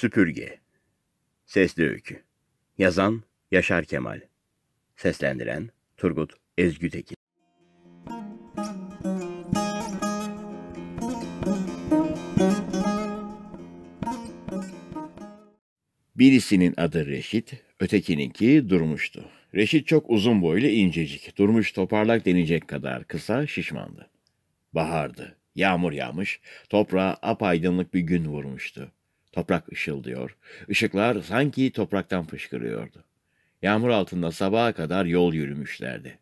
Süpürge Sesli Öykü Yazan Yaşar Kemal Seslendiren Turgut Ezgütekin Birisinin adı Reşit, ötekininki Durmuş'tu. Reşit çok uzun boylu incecik, Durmuş toparlak denecek kadar kısa şişmandı. Bahardı, yağmur yağmış, toprağa apaydınlık bir gün vurmuştu. Toprak ışıldıyor. Işıklar sanki topraktan fışkırıyordu. Yağmur altında sabaha kadar yol yürümüşlerdi.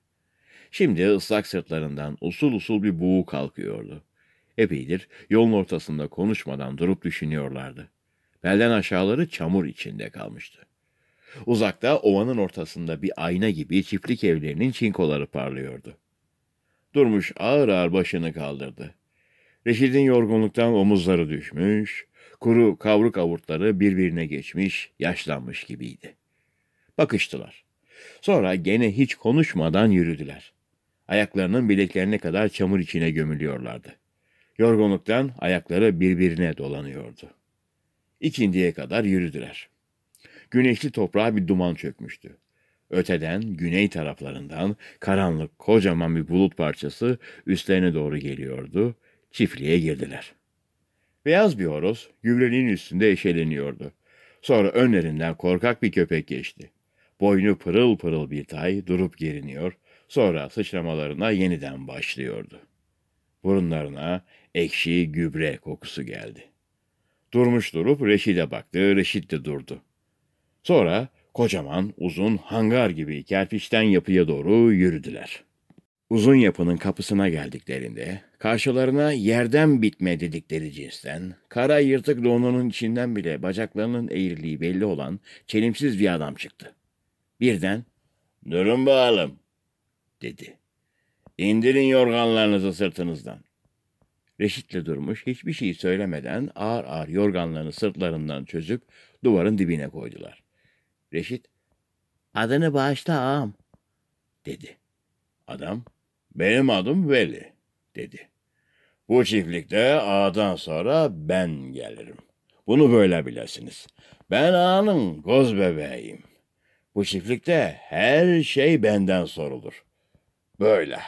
Şimdi ıslak sırtlarından usul usul bir buğu kalkıyordu. Epeydir yolun ortasında konuşmadan durup düşünüyorlardı. Belden aşağıları çamur içinde kalmıştı. Uzakta ovanın ortasında bir ayna gibi çiftlik evlerinin çinkoları parlıyordu. Durmuş ağır ağır başını kaldırdı. Reşit'in yorgunluktan omuzları düşmüş, Kuru kavruk avurtları birbirine geçmiş, yaşlanmış gibiydi. Bakıştılar. Sonra gene hiç konuşmadan yürüdüler. Ayaklarının bileklerine kadar çamur içine gömülüyorlardı. Yorgunluktan ayakları birbirine dolanıyordu. İkindiye kadar yürüdüler. Güneşli toprağa bir duman çökmüştü. Öteden, güney taraflarından karanlık kocaman bir bulut parçası üstlerine doğru geliyordu. Çiftliğe girdiler. Beyaz bir horoz gübreliğin üstünde eşeleniyordu. Sonra önlerinden korkak bir köpek geçti. Boynu pırıl pırıl bir tay durup geriniyor, sonra sıçramalarına yeniden başlıyordu. Burunlarına ekşi gübre kokusu geldi. Durmuş durup Reşit'e baktı, Reşit de durdu. Sonra kocaman, uzun, hangar gibi kerpiçten yapıya doğru yürüdüler. Uzun yapının kapısına geldiklerinde Karşılarına yerden bitme dedikleri cinsten, kara yırtık donunun içinden bile bacaklarının eğriliği belli olan çelimsiz bir adam çıktı. Birden, ''Durun bağlım'' dedi. ''İndirin yorganlarınızı sırtınızdan.'' Reşit'le durmuş hiçbir şey söylemeden ağır ağır yorganlarını sırtlarından çözüp duvarın dibine koydular. Reşit, ''Adını bağışla ağam.'' dedi. Adam, ''Benim adım Veli.'' dedi. Bu çiftlikte ağadan sonra ben gelirim. Bunu böyle bilesiniz. Ben ağanın göz bebeğim. Bu çiftlikte her şey benden sorulur. Böyle.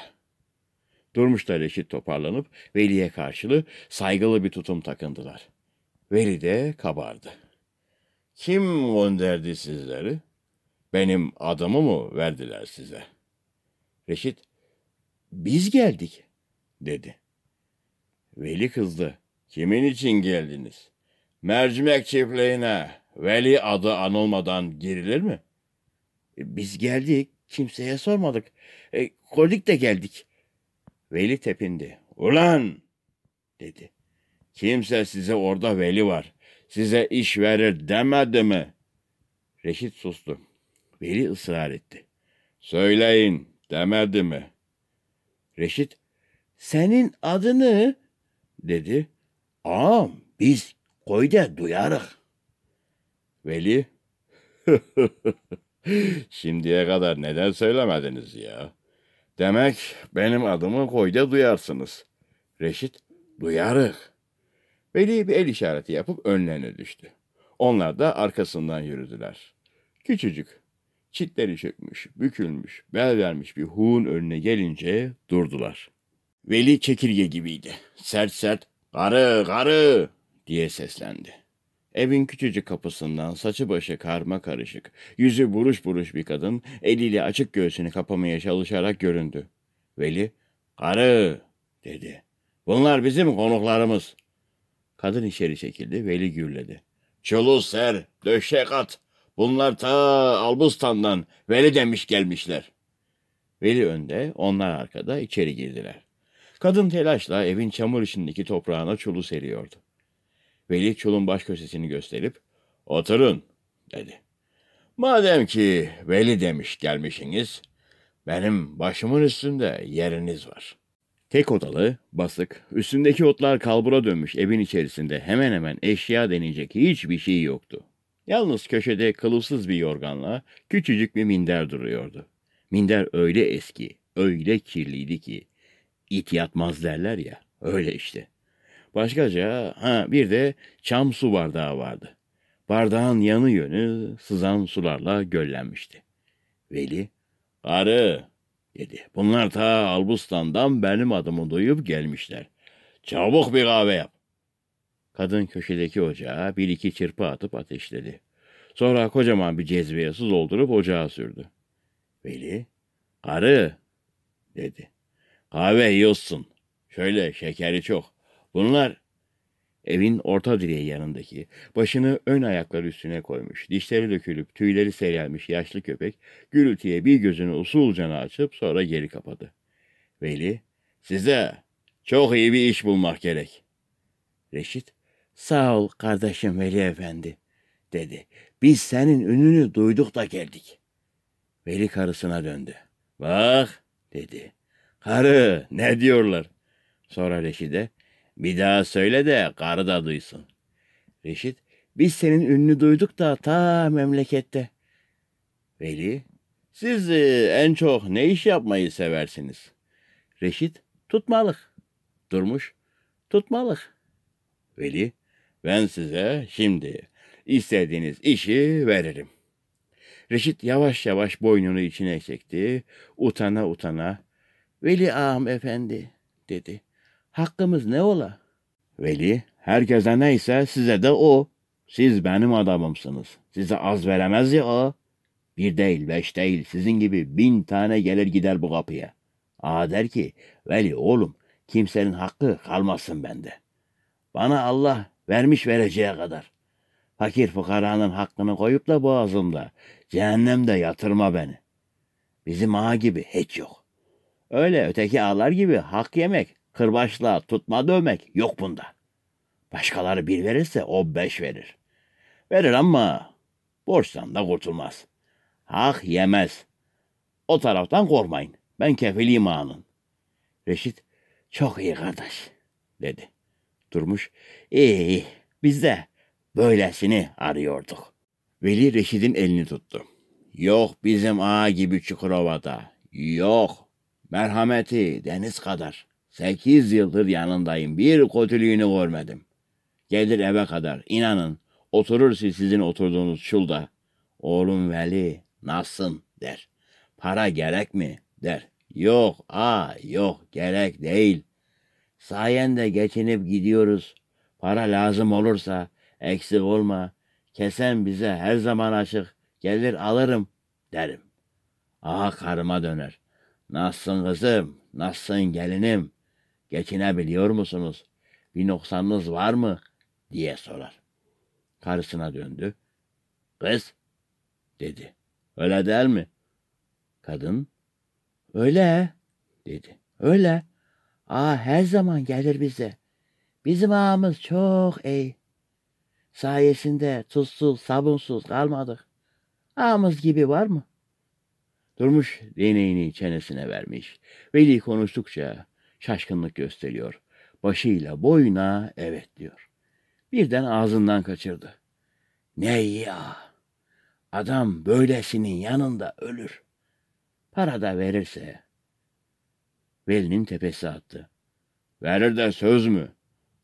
Durmuş da reşit toparlanıp Veli'ye karşılığı saygılı bir tutum takındılar. Veli de kabardı. Kim gönderdi sizleri? Benim adımı mı verdiler size? Reşit, biz geldik.'' dedi. Veli kızdı. Kimin için geldiniz? Mercimek çiftliğine Veli adı anılmadan girilir mi? E, biz geldik. Kimseye sormadık. E, kolik de geldik. Veli tepindi. Ulan! dedi. Kimse size orada veli var. Size iş verir demedi mi? Reşit sustu. Veli ısrar etti. Söyleyin demedi mi? Reşit senin adını dedi. Ağam biz koyda duyarık. Veli şimdiye kadar neden söylemediniz ya? Demek benim adımı koyda duyarsınız. Reşit duyarık. Veli bir el işareti yapıp önlerine düştü. Onlar da arkasından yürüdüler. Küçücük, çitleri çökmüş, bükülmüş, bel vermiş bir huğun önüne gelince durdular.'' Veli çekirge gibiydi. Sert sert ''Karı, karı!'' diye seslendi. Evin küçücük kapısından saçı başı karma karışık, yüzü buruş buruş bir kadın eliyle açık göğsünü kapamaya çalışarak göründü. Veli, ''Karı!'' dedi. ''Bunlar bizim konuklarımız.'' Kadın içeri çekildi, Veli gürledi. ''Çuluz ser, döşek at. Bunlar ta Albustan'dan Veli demiş gelmişler.'' Veli önde, onlar arkada içeri girdiler. Kadın telaşla evin çamur içindeki toprağına çulu seriyordu. Veli çulun baş köşesini gösterip oturun dedi. Madem ki veli demiş gelmişiniz, benim başımın üstünde yeriniz var. Tek odalı, basık, üstündeki otlar kalbura dönmüş evin içerisinde hemen hemen eşya denilecek hiçbir şey yoktu. Yalnız köşede kılıfsız bir yorganla küçücük bir minder duruyordu. Minder öyle eski, öyle kirliydi ki it yatmaz derler ya. Öyle işte. Başkaca ha bir de çam su bardağı vardı. Bardağın yanı yönü sızan sularla göllenmişti. Veli, arı dedi. Bunlar ta Albustan'dan benim adımı duyup gelmişler. Çabuk bir kahve yap. Kadın köşedeki ocağa bir iki çırpı atıp ateşledi. Sonra kocaman bir cezveye su doldurup ocağa sürdü. Veli, arı dedi. Kahve yiyorsun. Şöyle şekeri çok. Bunlar evin orta direği yanındaki, başını ön ayakları üstüne koymuş, dişleri dökülüp tüyleri seyrelmiş yaşlı köpek gürültüye bir gözünü usulcana açıp sonra geri kapadı. Veli, size çok iyi bir iş bulmak gerek. Reşit, sağ ol kardeşim Veli Efendi, dedi. Biz senin ününü duyduk da geldik. Veli karısına döndü. Bak, dedi. Karı ne diyorlar? Sonra Reşit'e bir daha söyle de karı da duysun. Reşit biz senin ünlü duyduk da ta memlekette. Veli siz e, en çok ne iş yapmayı seversiniz? Reşit tutmalık. Durmuş tutmalık. Veli ben size şimdi istediğiniz işi veririm. Reşit yavaş yavaş boynunu içine çekti. Utana utana Veli ağam efendi dedi. Hakkımız ne ola? Veli, herkese neyse size de o. Siz benim adamımsınız. Size az veremez ya o. Bir değil, beş değil, sizin gibi bin tane gelir gider bu kapıya. Ağa der ki, Veli oğlum, kimsenin hakkı kalmasın bende. Bana Allah vermiş vereceği kadar. Fakir fukaranın hakkını koyup da boğazımda, cehennemde yatırma beni. Bizim ağa gibi hiç yok. Öyle öteki ağlar gibi hak yemek, kırbaçla, tutma dövmek yok bunda. Başkaları bir verirse o beş verir. Verir ama borçtan da kurtulmaz. Hak yemez. O taraftan kormayın. Ben kefiliyim ağanın. Reşit, çok iyi kardeş, dedi. Durmuş, iyi iyi, biz de böylesini arıyorduk. Veli Reşit'in elini tuttu. Yok bizim ağa gibi Çukurova'da. Yok Merhameti deniz kadar. Sekiz yıldır yanındayım. Bir kötülüğünü görmedim. Gelir eve kadar. İnanın oturur siz sizin oturduğunuz şulda. Oğlum Veli nasılsın der. Para gerek mi der. Yok a yok gerek değil. Sayende geçinip gidiyoruz. Para lazım olursa eksik olma. Kesen bize her zaman aşık. Gelir alırım derim. Aha karıma döner. Nasılsın kızım? Nasılsın gelinim? Geçinebiliyor musunuz? Bir noksanınız var mı? diye sorar. Karısına döndü. Kız, dedi. Öyle değil mi? Kadın, öyle, dedi. Öyle. Aa her zaman gelir bize. Bizim ağamız çok iyi. Sayesinde tuzsuz, sabunsuz kalmadık. Ağamız gibi var mı? Durmuş değneğini çenesine vermiş. Veli konuştukça şaşkınlık gösteriyor. Başıyla boyuna evet diyor. Birden ağzından kaçırdı. Ne ya! Adam böylesinin yanında ölür. Para da verirse. Veli'nin tepesi attı. Verir de söz mü?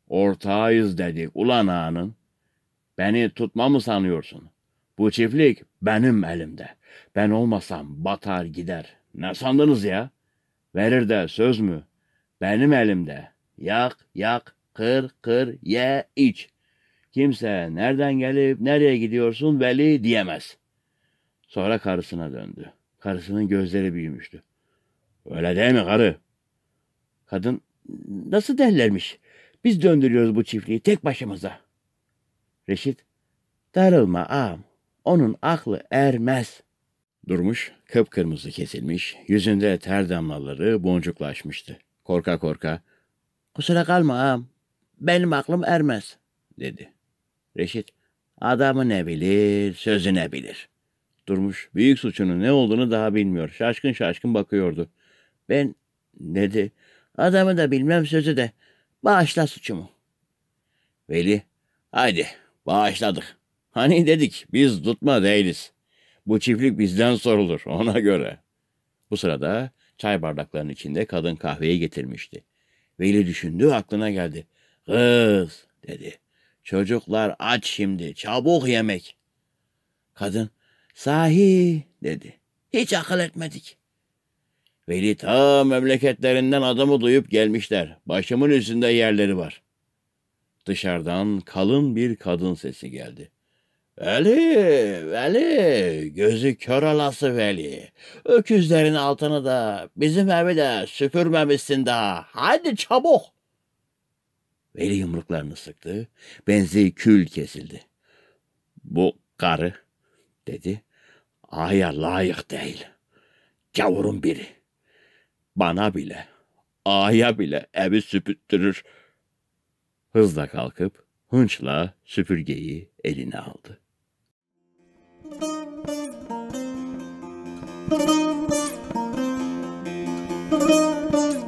Ortağıyız dedik ulan ağanın. Beni tutma mı sanıyorsun? Bu çiftlik benim elimde. Ben olmasam batar gider. Ne sandınız ya? Verir de söz mü? Benim elimde. Yak, yak, kır, kır, ye, iç. Kimse nereden gelip nereye gidiyorsun veli diyemez. Sonra karısına döndü. Karısının gözleri büyümüştü. Öyle değil mi karı? Kadın nasıl derlermiş? Biz döndürüyoruz bu çiftliği tek başımıza. Reşit, darılma ağam. Onun aklı ermez. Durmuş, kıpkırmızı kesilmiş, yüzünde ter damlaları boncuklaşmıştı. Korka korka, ''Kusura kalma ağam, benim aklım ermez.'' dedi. Reşit, ''Adamı ne bilir, sözü ne bilir.'' Durmuş, büyük suçunun ne olduğunu daha bilmiyor. Şaşkın şaşkın bakıyordu. ''Ben'' dedi, ''adamı da bilmem sözü de, bağışla suçumu.'' Veli, ''Haydi, bağışladık. Hani dedik, biz tutma değiliz.'' Bu çiftlik bizden sorulur ona göre. Bu sırada çay bardaklarının içinde kadın kahveyi getirmişti. Veli düşündü aklına geldi. Kız dedi. Çocuklar aç şimdi çabuk yemek. Kadın sahi dedi. Hiç akıl etmedik. Veli ta memleketlerinden adamı duyup gelmişler. Başımın üstünde yerleri var. Dışarıdan kalın bir kadın sesi geldi. Veli, veli, gözü kör alası veli. Öküzlerin altını da, bizim evi de süpürmemişsin daha. Hadi çabuk. Veli yumruklarını sıktı. Benzi kül kesildi. Bu karı, dedi, aya layık değil. Gavurun biri. Bana bile, aya bile evi süpüttürür. Hızla kalkıp hınçla süpürgeyi eline aldı. Thank you.